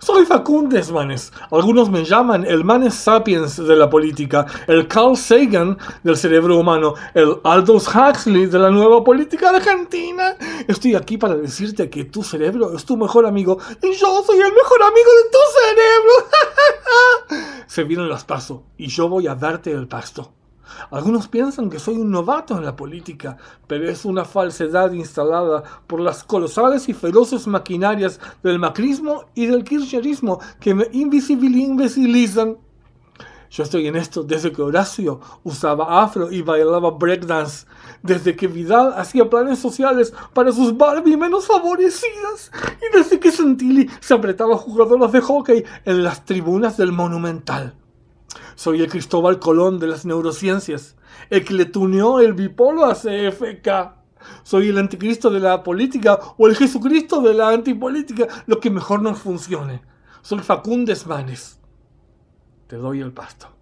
soy Facundes Manes. Algunos me llaman el Manes Sapiens de la política, el Carl Sagan del cerebro humano, el Aldous Huxley de la nueva política argentina. Estoy aquí para decirte que tu cerebro es tu mejor amigo y yo soy el mejor amigo de tu cerebro. Se vienen las pasos y yo voy a darte el pasto. Algunos piensan que soy un novato en la política, pero es una falsedad instalada por las colosales y feroces maquinarias del macrismo y del kirchnerismo que me invisibilizan. Yo estoy en esto desde que Horacio usaba afro y bailaba breakdance, desde que Vidal hacía planes sociales para sus Barbie menos favorecidas y desde que Santilli se apretaba jugadoras de hockey en las tribunas del Monumental. Soy el Cristóbal Colón de las neurociencias, el que le tuneó el bipolo a CFK. Soy el anticristo de la política o el Jesucristo de la antipolítica, lo que mejor nos funcione. Soy Facundes Manes. Te doy el pasto.